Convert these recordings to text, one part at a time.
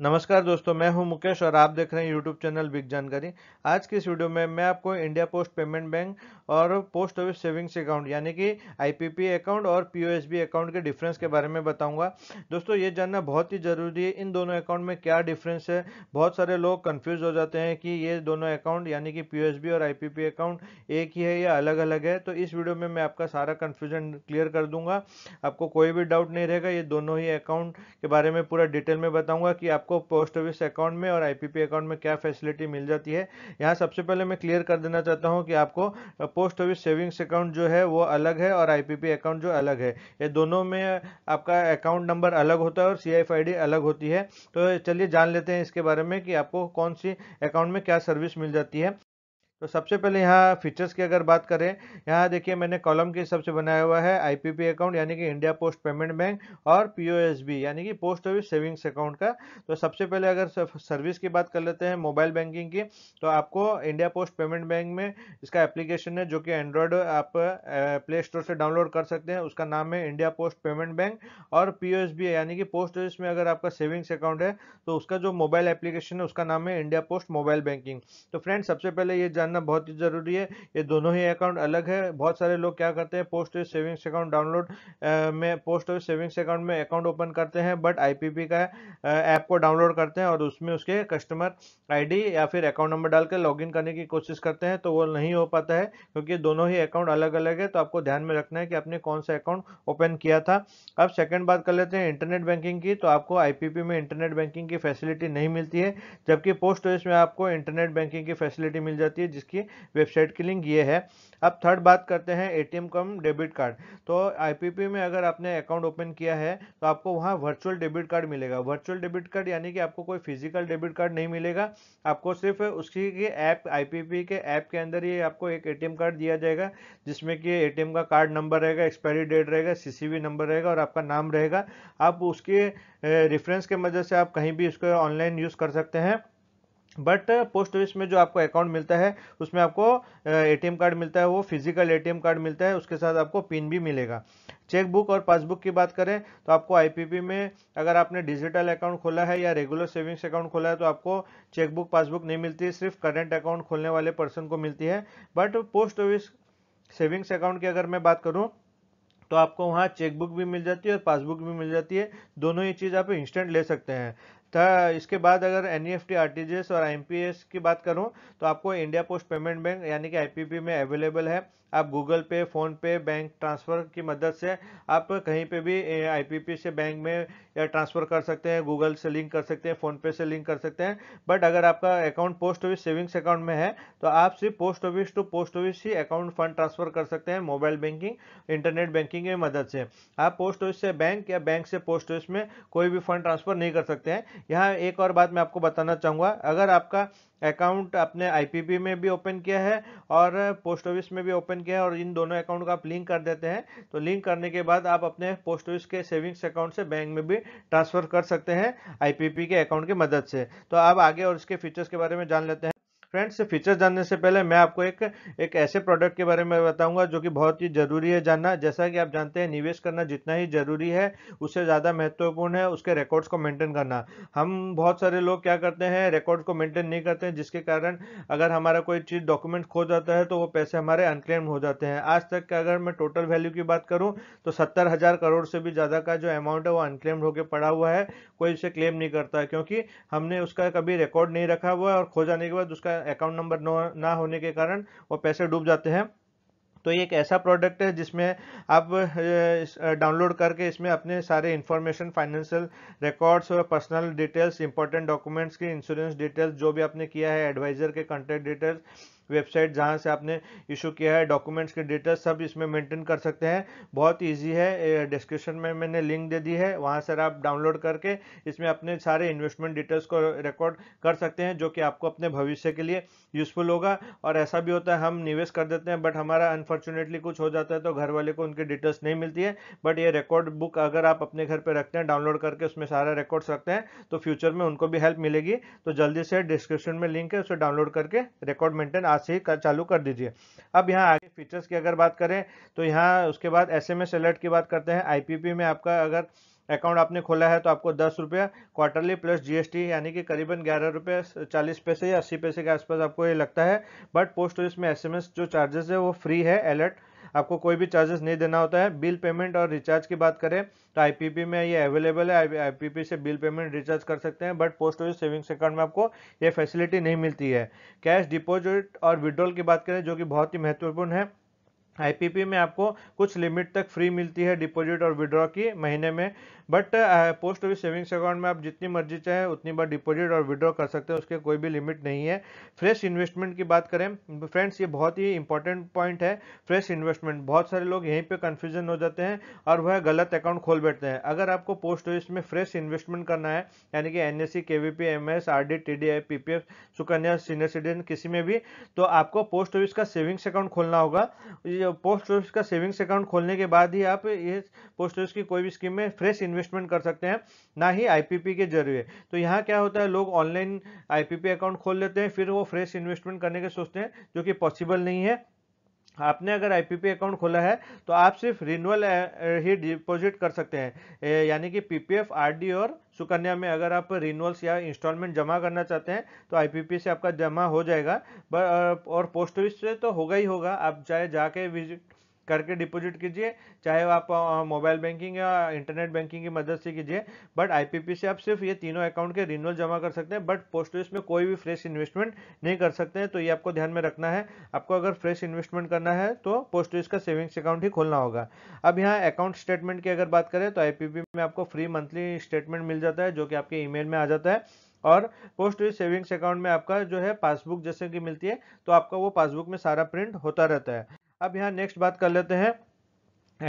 नमस्कार दोस्तों मैं हूं मुकेश और आप देख रहे हैं यूट्यूब चैनल बिग जानकारी आज की इस वीडियो में मैं आपको इंडिया पोस्ट पेमेंट बैंक और पोस्ट ऑफिस सेविंग्स अकाउंट यानी कि आईपीपी अकाउंट और पीओएसबी अकाउंट के डिफरेंस के बारे में बताऊंगा दोस्तों ये जानना बहुत ही ज़रूरी है इन दोनों अकाउंट में क्या डिफरेंस है बहुत सारे लोग कन्फ्यूज़ हो जाते हैं कि ये दोनों अकाउंट यानी कि पी और आई अकाउंट एक ही है या अलग अलग है तो इस वीडियो में मैं आपका सारा कन्फ्यूजन क्लियर कर दूंगा आपको कोई भी डाउट नहीं रहेगा ये दोनों ही अकाउंट के बारे में पूरा डिटेल में बताऊँगा कि आप आपको पोस्ट ऑफिस अकाउंट में और आईपीपी अकाउंट में क्या फैसिलिटी मिल जाती है यहाँ सबसे पहले मैं क्लियर कर देना चाहता हूँ कि आपको पोस्ट ऑफिस सेविंग्स अकाउंट जो है वो अलग है और आईपीपी अकाउंट जो अलग है ये दोनों में आपका अकाउंट नंबर अलग होता है और सी अलग होती है तो चलिए जान लेते हैं इसके बारे में कि आपको कौन सी अकाउंट में क्या सर्विस मिल जाती है तो सबसे पहले यहाँ फीचर्स की अगर बात करें यहाँ देखिए मैंने कॉलम के हिसाब से बनाया हुआ है आईपीपी अकाउंट यानी कि इंडिया पोस्ट पेमेंट बैंक और पीओएसबी यानी कि पोस्ट ऑफिस सेविंग्स अकाउंट का तो सबसे पहले अगर सर्विस की बात कर लेते हैं मोबाइल बैंकिंग की तो आपको इंडिया पोस्ट पेमेंट बैंक में इसका एप्लीकेशन है जो कि एंड्रॉयड आप प्ले स्टोर से डाउनलोड कर सकते हैं उसका नाम है इंडिया पोस्ट पेमेंट बैंक और पी यानी कि पोस्ट ऑफिस में अगर आपका सेविंग्स अकाउंट है तो उसका जो मोबाइल एप्लीकेशन है उसका नाम है इंडिया पोस्ट मोबाइल बैंकिंग तो फ्रेंड सबसे पहले ये जान जानना बहुत ही ज़रूरी है ये दोनों ही अकाउंट अलग है बहुत सारे लोग क्या करते हैं post office savings account download में पोस्ट ऑफिस सेविंग्स अकाउंट में अकाउंट ओपन करते हैं बट आईपीपी का ऐप को डाउनलोड करते हैं और उसमें उसके कस्टमर आईडी या फिर अकाउंट नंबर डाल लॉग लॉगिन करने की कोशिश करते हैं तो वो नहीं हो पाता है क्योंकि दोनों ही अकाउंट अलग अलग है तो आपको ध्यान में रखना है कि आपने कौन सा अकाउंट ओपन किया था अब सेकेंड बात कर लेते हैं इंटरनेट बैंकिंग की तो आपको आईपीपी में इंटरनेट बैंकिंग की फैसिलिटी नहीं मिलती है जबकि पोस्ट ऑफिस में आपको इंटरनेट बैंकिंग की फैसिलिटी मिल जाती है जिसकी वेबसाइट की लिंक ये है अब थर्ड बात करते हैं एटीएम कम डेबिट कार्ड तो आईपीपी में अगर आपने अकाउंट ओपन किया है तो आपको वहाँ वर्चुअल डेबिट कार्ड मिलेगा वर्चुअल डेबिट कार्ड यानी कि आपको कोई फिजिकल डेबिट कार्ड नहीं मिलेगा आपको सिर्फ उसकी ऐप आईपीपी के ऐप के अंदर ही आपको एक एटीएम कार्ड दिया जाएगा जिसमें कि ए का कार्ड नंबर रहेगा एक्सपायरी डेट रहेगा सी नंबर रहेगा और आपका नाम रहेगा आप उसके रेफरेंस के मदद से आप कहीं भी उसको ऑनलाइन यूज़ कर सकते हैं बट पोस्ट ऑफिस में जो आपको अकाउंट मिलता है उसमें आपको एटीएम uh, कार्ड मिलता है वो फिजिकल एटीएम कार्ड मिलता है उसके साथ आपको पिन भी मिलेगा चेकबुक और पासबुक की बात करें तो आपको आईपीपी में अगर आपने डिजिटल अकाउंट खोला है या रेगुलर सेविंग्स अकाउंट खोला है तो आपको चेकबुक पासबुक नहीं मिलती है सिर्फ करेंट अकाउंट खोलने वाले पर्सन को मिलती है but post office savings account की अगर मैं बात करूँ तो आपको वहाँ चेकबुक भी मिल जाती है और पासबुक भी मिल जाती है दोनों ही चीज़ आप इंस्टेंट ले सकते हैं तो इसके बाद अगर N E F T R T G S और आई एम पी एस की बात करूँ तो आपको इंडिया पोस्ट पेमेंट बैंक यानी कि आई पी पी में अवेलेबल है आप गूगल पे फ़ोन पे बैंक ट्रांसफ़र की मदद से आप कहीं पे भी आईपीपी से बैंक में ट्रांसफ़र कर सकते हैं गूगल से लिंक कर सकते हैं फ़ोनपे से लिंक कर सकते हैं बट अगर आपका account post office savings account में है तो आप सिर्फ post office to post office ही अकाउंट फंड ट्रांसफ़र कर सकते हैं मोबाइल बैंकिंग इंटरनेट बैंकिंग की मदद से आप पोस्ट ऑफिस से बैंक या बैंक से पोस्ट ऑफिस में कोई भी फंड ट्रांसफ़र नहीं कर सकते हैं यहाँ एक और बात मैं आपको बताना चाहूँगा अगर आपका अकाउंट आपने आई में भी ओपन किया है और पोस्ट ऑफिस में भी ओपन ओपन किया है और इन दोनों अकाउंट का आप लिंक कर देते हैं तो लिंक करने के बाद आप अपने पोस्ट ऑफिस के सेविंग्स अकाउंट से बैंक में भी ट्रांसफर कर सकते हैं आईपीपी के अकाउंट की मदद से तो आप आगे और इसके फीचर्स के बारे में जान लेते हैं फ्रेंड्स फीचर जानने से पहले मैं आपको एक एक ऐसे प्रोडक्ट के बारे में बताऊंगा जो कि बहुत ही ज़रूरी है जानना जैसा कि आप जानते हैं निवेश करना जितना ही ज़रूरी है उससे ज़्यादा महत्वपूर्ण है उसके रिकॉर्ड्स को मेंटेन करना हम बहुत सारे लोग क्या करते हैं रिकॉर्ड को मेंटेन नहीं करते हैं जिसके कारण अगर हमारा कोई चीज़ डॉक्यूमेंट खो जाता है तो वो पैसे हमारे अनक्लेम हो जाते हैं आज तक अगर मैं टोटल वैल्यू की बात करूँ तो सत्तर हज़ार करोड़ से भी ज़्यादा का जो अमाउंट है वो अनक्लेम्ड होकर पड़ा हुआ है कोई उसे क्लेम नहीं करता क्योंकि हमने उसका कभी रिकॉर्ड नहीं रखा हुआ है और खो जाने के बाद उसका अकाउंट नंबर ना होने के कारण वो पैसे डूब जाते हैं तो ये एक ऐसा प्रोडक्ट है जिसमें आप डाउनलोड करके इसमें अपने सारे इन्फॉर्मेशन फाइनेंशियल रिकॉर्ड्स और पर्सनल डिटेल्स इंपॉर्टेंट डॉक्यूमेंट्स की इंश्योरेंस डिटेल्स जो भी आपने किया है एडवाइजर के कॉन्टैक्ट डिटेल्स वेबसाइट जहाँ से आपने इशू किया है डॉक्यूमेंट्स के डिटेल्स सब इसमें मेंटेन कर सकते हैं बहुत ईजी है डिस्क्रिप्शन में मैंने लिंक दे दी है वहाँ से आप डाउनलोड करके इसमें अपने सारे इन्वेस्टमेंट डिटेल्स को रिकॉर्ड कर सकते हैं जो कि आपको अपने भविष्य के लिए यूजफुल होगा और ऐसा भी होता है हम निवेश कर देते हैं बट हमारा अनफॉर्चुनेटली कुछ हो जाता है तो घर वाले को उनकी डिटेल्स नहीं मिलती है बट ये रिकॉर्ड बुक अगर आप अपने घर पर रखते हैं डाउनलोड करके उसमें सारा रिकॉर्ड्स रखते हैं तो फ्यूचर में उनको भी हेल्प मिलेगी तो जल्दी से डिस्क्रिप्शन में लिंक है उसे डाउनलोड करके रिकॉर्ड मेंटेन आ आज से कर, चालू कर दीजिए अब यहाँ आगे फीचर्स की अगर बात करें तो यहाँ उसके बाद एस एम अलर्ट की बात करते हैं आईपीपी में आपका अगर अकाउंट आपने खोला है तो आपको दस रुपया क्वार्टरली प्लस जीएसटी यानी कि करीबन ग्यारह रुपये चालीस पैसे या अस्सी पैसे के आसपास आपको ये लगता है बट पोस्ट ऑफिस में एसएमएस जो चार्जेस है वो फ्री है अलर्ट आपको कोई भी चार्जेस नहीं देना होता है बिल पेमेंट और रिचार्ज की बात करें तो आईपीपी में ये अवेलेबल है आईपीपी से बिल पेमेंट रिचार्ज कर सकते हैं but post office savings account में आपको ये फैसिलिटी नहीं मिलती है कैश डिपोजिट और विड्रॉल की बात करें जो कि बहुत ही महत्वपूर्ण है आईपीपी में आपको कुछ लिमिट तक फ्री मिलती है डिपॉजिट और विड्रॉ की महीने में but post office savings account में आप जितनी मर्जी चाहे उतनी बार डिपॉजिट और विड्रॉ कर सकते हैं उसके कोई भी लिमिट नहीं है फ्रेश इन्वेस्टमेंट की बात करें फ्रेंड्स ये बहुत ही इंपॉर्टेंट पॉइंट है फ्रेश इन्वेस्टमेंट बहुत सारे लोग यहीं पे कन्फ्यूजन हो जाते हैं और वह गलत अकाउंट खोल बैठते हैं अगर आपको पोस्ट ऑफिस में फ्रेश इन्वेस्टमेंट करना है यानी कि N S C K V P M S R D T D I P P F Sukanya senior citizen किसी में भी तो आपको पोस्ट ऑफिस का सेविंग्स अकाउंट खोलना होगा पोस्ट ऑफिस का सेविंग्स अकाउंट खोलने के बाद ही आप ये पोस्ट ऑफिस की कोई भी स्कीम में फ्रेश इन्वेस्टमेंट कर सकते हैं ना ही आईपीपी के जरिए तो यहाँ क्या होता है लोग ऑनलाइन आईपीपी अकाउंट खोल लेते हैं फिर वो फ्रेश इन्वेस्टमेंट करने के सोचते हैं जो कि पॉसिबल नहीं है आपने अगर आईपीपी अकाउंट खोला है तो आप सिर्फ रिन्यूअल ही डिपॉजिट कर सकते हैं यानी कि पीपीएफ आरडी और सुकन्या में अगर आप रिन्यूअल्स या इंस्टॉलमेंट जमा करना चाहते हैं तो आईपीपी से आपका जमा हो जाएगा और पोस्ट ऑफिस से तो होगा ही होगा आप चाहे जाके विजिट करके डिपॉजिट कीजिए चाहे आप मोबाइल बैंकिंग या इंटरनेट बैंकिंग की मदद से कीजिए बट आईपीपी से आप सिर्फ ये तीनों अकाउंट के रिन्यूअल जमा कर सकते हैं बट पोस्ट ऑफिस में कोई भी फ्रेश इन्वेस्टमेंट नहीं कर सकते हैं तो ये आपको ध्यान में रखना है आपको अगर फ्रेश इन्वेस्टमेंट करना है तो पोस्ट ऑफिस का सेविंग्स अकाउंट ही खोलना होगा अब यहाँ अकाउंट स्टेटमेंट की अगर बात करें तो आई में आपको फ्री मंथली स्टेटमेंट मिल जाता है जो कि आपके ई में आ जाता है और पोस्ट ऑफिस सेविंग्स अकाउंट में आपका जो है पासबुक जैसे कि मिलती है तो आपका वो पासबुक में सारा प्रिंट होता रहता है अब यहाँ नेक्स्ट बात कर लेते हैं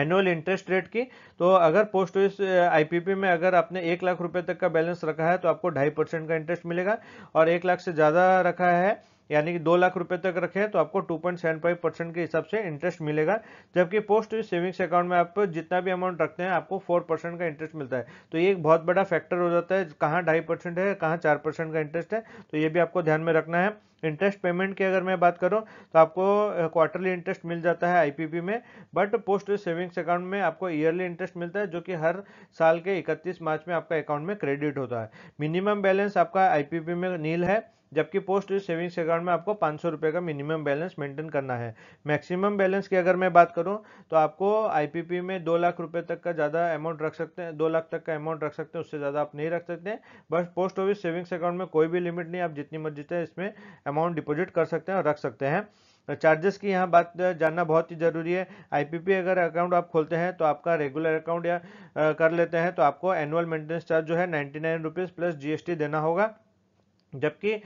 एनुअल इंटरेस्ट रेट की तो अगर पोस्ट ऑफिस आईपीपी में अगर आपने एक लाख रुपए तक का बैलेंस रखा है तो आपको ढाई परसेंट का इंटरेस्ट मिलेगा और एक लाख से ज़्यादा रखा है यानी कि दो लाख रुपए तक रखे हैं तो आपको 2.75 परसेंट के हिसाब से इंटरेस्ट मिलेगा जबकि पोस्ट ऑफिस सेविंग्स अकाउंट में आप जितना भी अमाउंट रखते हैं आपको 4 परसेंट का इंटरेस्ट मिलता है तो ये एक बहुत बड़ा फैक्टर हो जाता है कहाँ ढाई परसेंट है कहाँ चार परसेंट का इंटरेस्ट है तो ये भी आपको ध्यान में रखना है इंटरेस्ट पेमेंट की अगर मैं बात करूँ तो आपको क्वार्टरली इंटरेस्ट मिल जाता है आईपीपी में बट पोस्ट सेविंग्स अकाउंट में आपको ईयरली इंटरेस्ट मिलता है जो कि हर साल के इकतीस मार्च में आपका अकाउंट में क्रेडिट होता है मिनिमम बैलेंस आपका आईपीपी में नील है जबकि पोस्ट सेविंग्स अकाउंट में आपको पाँच सौ का मिनिमम बैलेंस मेंटेन करना है मैक्सिमम बैलेंस की अगर मैं बात करूं तो आपको आईपीपी में दो लाख रुपए तक का ज़्यादा अमाउंट रख सकते हैं दो लाख तक का अमाउंट रख सकते हैं उससे ज़्यादा आप नहीं रख सकते बस पोस्ट ऑफिस सेविंग्स अकाउंट में कोई भी लिमिट नहीं आप जितनी मर्जी चाहे इसमें अमाउंट डिपॉजिट कर सकते हैं और रख सकते हैं चार्जेस तो की यहाँ बात जानना बहुत ही ज़रूरी है आईपीपी अगर अकाउंट आप खोलते हैं तो आपका रेगुलर अकाउंट या कर लेते हैं तो आपको एनुअल मेंटेनेंस चार्ज जो है ninety nine rupees plus GST देना होगा जबकि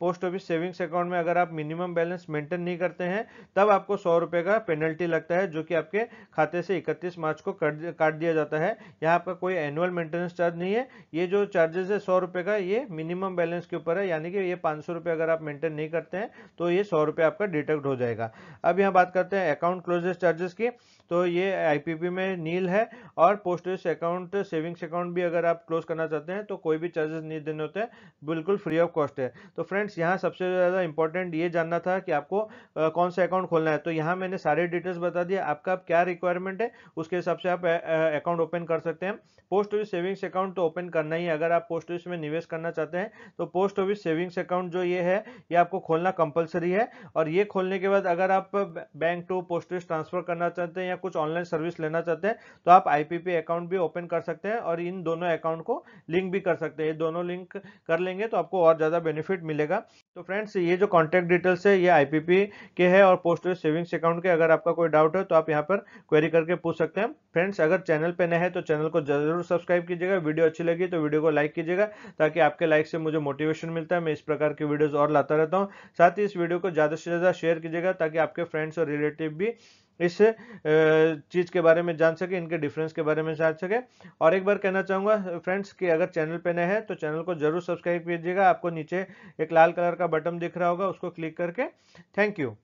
पोस्ट ऑफिस सेविंग्स अकाउंट में अगर आप मिनिमम बैलेंस मेंटेन नहीं करते हैं तब आपको सौ रुपये का पेनल्टी लगता है जो कि आपके खाते से 31 मार्च को काट दिया जाता है यहाँ पर कोई एनुअल मेंटेनेंस चार्ज नहीं है ये जो चार्जेस है सौ रुपये का ये मिनिमम बैलेंस के ऊपर है यानी कि ये पाँच सौ अगर आप मेंटेन नहीं करते हैं तो ये सौ आपका डिटेक्ट हो जाएगा अब यहाँ बात करते हैं अकाउंट क्लोजेस चार्जेस की तो ये आईपीपी में नील है और पोस्टेज अकाउंट सेविंग्स अकाउंट भी अगर आप क्लोज करना चाहते हैं तो कोई भी चार्जेस नहीं देने होते हैं बिल्कुल फ्री ऑफ कॉस्ट है तो फ्रेंड्स यहाँ सबसे ज़्यादा इंपॉर्टेंट ये जानना था कि आपको कौन सा अकाउंट खोलना है तो यहाँ मैंने सारे डिटेल्स बता दिए आपका क्या रिक्वायरमेंट है उसके हिसाब से आप अकाउंट ओपन कर सकते हैं पोस्ट ऑफिस सेविंग्स अकाउंट तो ओपन करना ही है अगर आप पोस्ट ऑफिस में निवेश करना चाहते हैं तो पोस्ट ऑफिस सेविंग्स अकाउंट जो ये है ये आपको खोलना कंपलसरी है और ये खोलने के बाद अगर आप bank to post office transfer करना चाहते हैं या कुछ ऑनलाइन सर्विस लेना चाहते हैं तो आप आईपीपी अकाउंट भी ओपन कर सकते हैं और इन दोनों अकाउंट को लिंक भी कर सकते हैं ये दोनों लिंक कर लेंगे तो आपको और ज़्यादा बेनिफिट मिलेगा तो फ्रेंड्स ये जो कॉन्टैक्ट डिटेल्स है ये आई के है और पोस्ट सेविंग्स अकाउंट के अगर आपका कोई डाउट है तो आप यहाँ पर क्वेरी करके पूछ सकते हैं फ्रेंड्स अगर चैनल पर नए हैं तो चैनल को जरूर सब्सक्राइब कीजिएगा वीडियो अच्छी लगी तो वीडियो को लाइक कीजिएगा ताकि आपके लाइक से मुझे मोटिवेशन मिलता है मैं इस प्रकार की वीडियोज़ और लाता रहता हूँ साथ ही इस वीडियो को ज़्यादा से ज़्यादा शेयर कीजिएगा ताकि आपके फ्रेंड्स और रिलेटिव भी इस चीज़ के बारे में जान सके इनके डिफरेंस के बारे में जान सके और एक बार कहना चाहूंगा फ्रेंड्स कि अगर चैनल पे नए हैं तो चैनल को जरूर सब्सक्राइब कीजिएगा आपको नीचे एक लाल कलर का बटन दिख रहा होगा उसको क्लिक करके थैंक यू